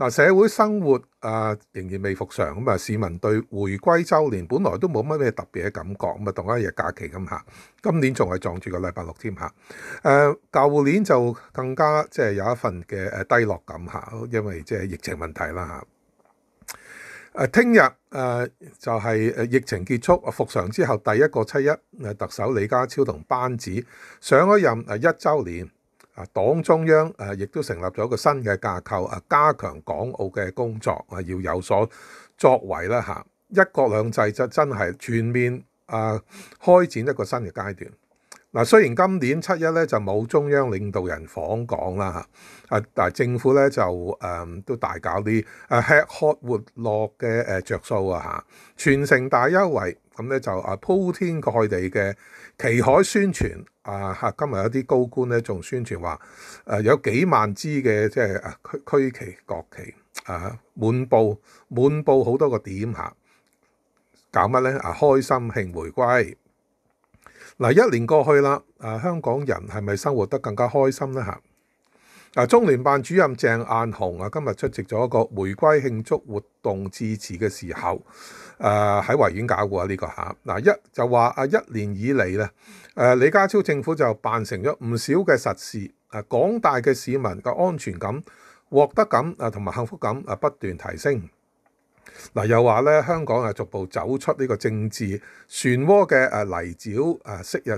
嗱，社會生活啊仍然未復常，咁啊市民對回歸週年本來都冇乜咩特別嘅感覺，咁啊同一日假期咁嚇。今年仲係撞住個禮拜六添嚇。誒，舊年就更加即係有一份嘅誒低落感嚇，因為即係疫情問題啦嚇。誒，聽日誒就係誒疫情結束復常之後第一個七一，誒特首李家超同班子上一任誒一週年。啊，黨中央誒亦都成立咗一個新嘅架構，啊，加強港澳嘅工作，啊，要有所作為啦嚇。一國兩制就真係全面啊開展一個新嘅階段。嗱，雖然今年七一咧就冇中央領導人訪港啦嚇，啊，但係政府咧就誒都大搞啲啊吃喝活樂嘅誒著數啊嚇，全城大優惠，咁咧就啊鋪天蓋地嘅旗海宣傳。啊哈！今日有啲高官咧，仲宣傳話，誒有幾萬支嘅即係區區旗國旗啊，滿布滿布好多個點嚇，搞乜咧？啊，開心慶回歸。嗱，一年過去啦，啊香港人係咪生活得更加開心咧嚇？啊！中聯辦主任鄭雁雄啊，今日出席咗一個回歸慶祝活動致辭嘅時候，誒喺維園搞嘅呢個嚇。嗱一就話啊，一年以嚟咧，誒李家超政府就辦成咗唔少嘅實事，誒廣大嘅市民嘅安全感、獲得感啊同埋幸福感啊不斷提升。嗱又話咧，香港啊逐步走出呢個政治漩渦嘅誒泥沼，誒昔日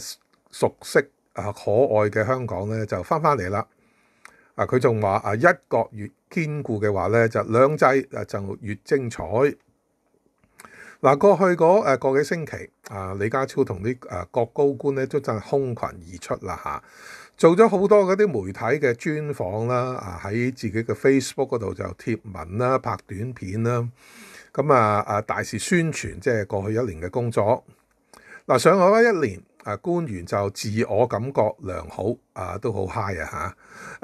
熟悉啊可愛嘅香港咧就翻翻嚟啦。啊，佢仲話啊，一個月堅固嘅話咧，就兩制啊就越精彩。嗱，過去嗰誒個幾星期，啊李家超同啲誒各高官咧都真係空群而出啦嚇，做咗好多嗰啲媒體嘅專訪啦，啊喺自己嘅 Facebook 嗰度就貼文啦、拍短片啦，咁啊啊大肆宣傳，即係過去一年嘅工作。嗱，上海一年。啊！官員就自我感覺良好，啊都好 high 啊！嚇，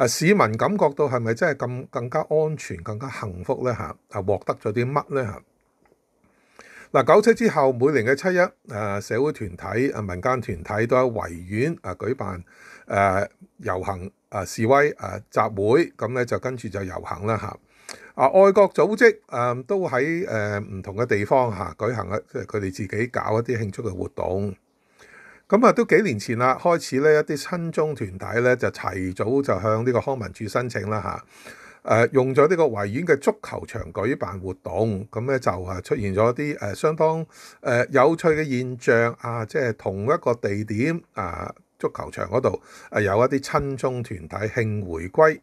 啊市民感覺到係咪真係咁更加安全、更加幸福咧？嚇，啊獲得咗啲乜咧？嚇，嗱九七之後，每年嘅七一，誒社會團體、啊民間團體都喺圍院啊舉辦誒遊行、啊示威、啊集會，咁咧就跟住就遊行啦嚇。啊，外國組織啊都喺誒唔同嘅地方嚇舉行啊，即係佢哋自己搞一啲慶祝嘅活動。咁啊，都幾年前啦，開始咧一啲親中團體咧就齊早就向呢個康文署申請啦吓，誒用咗呢個維園嘅足球場舉辦活動，咁咧就啊出現咗啲誒相當誒有趣嘅現象啊，即係同一個地點啊足球場嗰度啊有一啲親中團體慶回歸，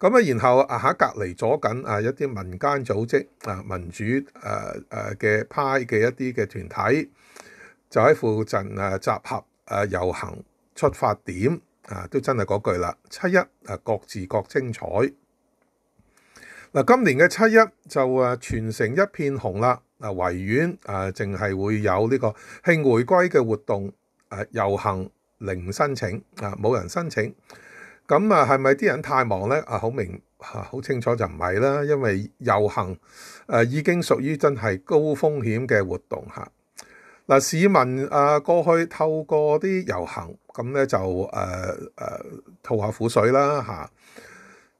咁啊然後啊喺隔離咗緊啊一啲民間組織啊民主誒誒嘅派嘅一啲嘅團體。就喺附近誒集合誒遊行出發點啊，都真係嗰句啦。七一啊，各自各精彩。嗱，今年嘅七一就誒全城一片紅啦。啊，圍院誒淨係會有呢個慶回歸嘅活動誒遊行零申請啊，冇人申請。咁啊，係咪啲人太忙咧？啊，好明好清楚就唔係啦，因為遊行誒已經屬於真係高風險嘅活動嚇。嗱，市民啊，過去透過啲遊行咁咧就誒誒吐下苦水啦嚇，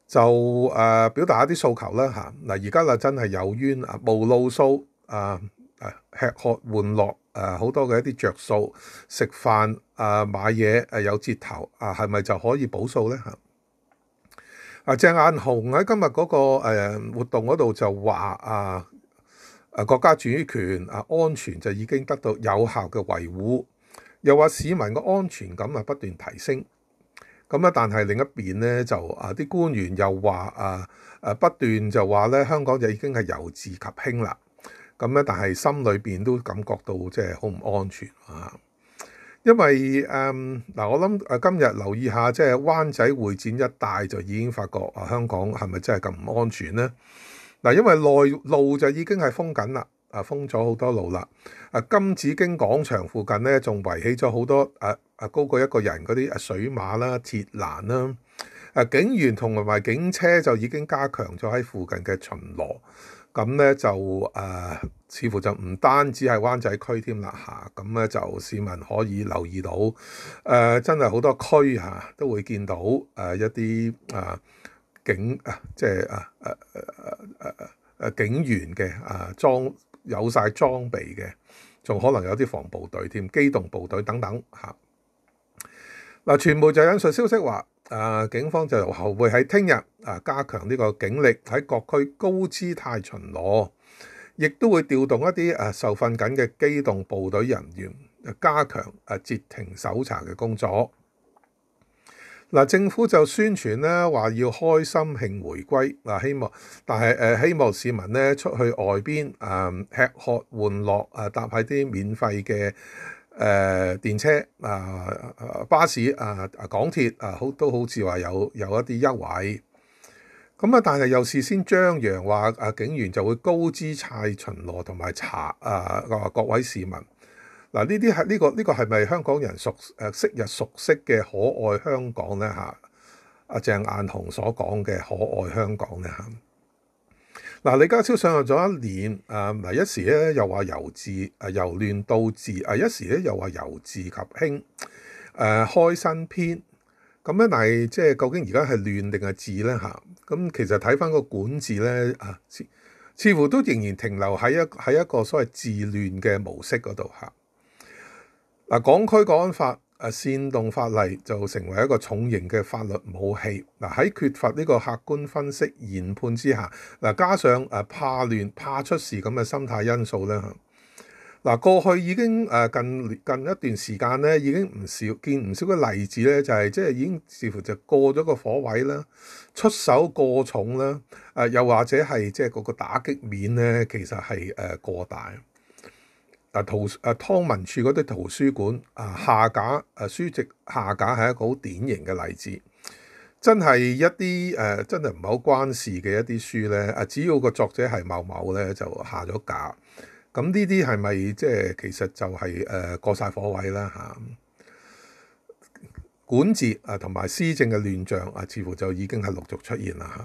就誒表達一啲訴求啦嚇。嗱，而家就真係有冤啊，無路數啊啊，吃喝玩樂啊，好多嘅一啲着數，食飯啊買嘢誒有折頭啊，係咪就可以補數咧嚇？啊，鄭雁雄喺今日嗰個活動嗰度就話啊～誒國家主權、啊安全就已經得到有效嘅維護，又話市民嘅安全感啊不斷提升。咁啊，但係另一邊咧就啊啲官員又話啊誒不斷就話咧香港就已經係由治及興啦。咁咧，但係心裏邊都感覺到即係好唔安全啊。因為誒嗱，我諗誒今日留意下即係灣仔會展一帶就已經發覺啊，香港係咪真係咁唔安全咧？嗱，因為內路就已經係封緊啦，啊封咗好多路啦。啊，金紫荊廣場附近咧，仲圍起咗好多啊啊高過一個人嗰啲啊水馬啦、鐵欄啦。啊，警員同埋警車就已經加強咗喺附近嘅巡邏。咁咧就誒，似乎就唔單止係灣仔區添啦嚇。咁咧就市民可以留意到，誒真係好多區嚇都會見到誒一啲啊警啊，即係啊啊啊！警員嘅啊裝有晒裝備嘅，仲可能有啲防暴隊添、機動部隊等等嚇。嗱，全媒就引述消息話，啊，警方就會喺聽日啊加強呢個警力喺各區高姿態巡邏，亦都會調動一啲啊受訓緊嘅機動部隊人員，加強啊截停搜查嘅工作。嗱，政府就宣傳咧，話要開心慶回歸，嗱希望，但係誒希望市民咧出去外邊啊吃喝玩樂啊，搭喺啲免費嘅誒電車啊巴士啊啊港鐵啊，好都好似話有有一啲優惠。咁啊，但係又事先張揚話啊警員就會高姿態巡邏同埋查啊各位市民。嗱，呢啲係呢個呢個係咪香港人熟誒昔日熟悉嘅可愛香港咧？嚇，阿鄭雁雄所講嘅可愛香港咧嚇。嗱，李家超上任咗一年，啊，嗱一時咧又話由治啊由亂到治，啊一時咧又話由治及興誒開新篇咁咧。但係即係究竟而家係亂定係治咧嚇？咁其實睇翻個管治咧啊，似似乎都仍然停留喺一喺一個所謂治亂嘅模式嗰度嚇。嗱，港區《公安法》誒煽動法例就成為一個重型嘅法律武器。嗱，喺缺乏呢個客觀分析研判之下，嗱，加上誒怕亂怕出事咁嘅心態因素咧嗱，過去已經誒近近一段時間咧，已經唔少見唔少嘅例子咧，就係即係已經似乎就過咗個火位啦，出手過重啦，誒又或者係即係個個打擊面咧，其實係誒過大。啊圖啊，湯文處嗰啲圖書館啊，下架啊書籍下架係一個好典型嘅例子，真係一啲誒真係唔係好關事嘅一啲書咧，啊只要個作者係某某咧就下咗架，咁呢啲係咪即係其實就係誒過晒火位啦嚇？管治啊同埋施政嘅亂象啊，似乎就已經係陸續出現啦嚇。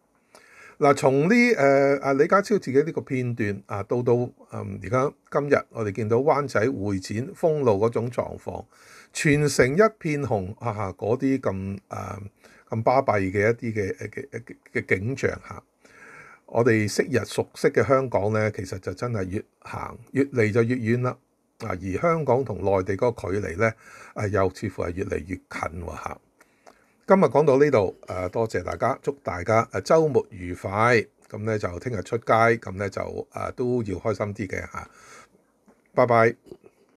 嗱，從呢誒阿李家超自己呢個片段啊，到到誒而家今日我哋見到灣仔會展封路嗰種狀況，全城一片紅啊，嗰啲咁誒咁巴閉嘅一啲嘅嘅嘅景象嚇，我哋昔日熟悉嘅香港咧，其實就真係越行越嚟就越遠啦啊！而香港同內地嗰個距離咧，啊又似乎係越嚟越近喎今日講到呢度，誒多謝大家，祝大家誒週末愉快。咁咧就聽日出街，咁咧就誒都要開心啲嘅嚇。拜拜。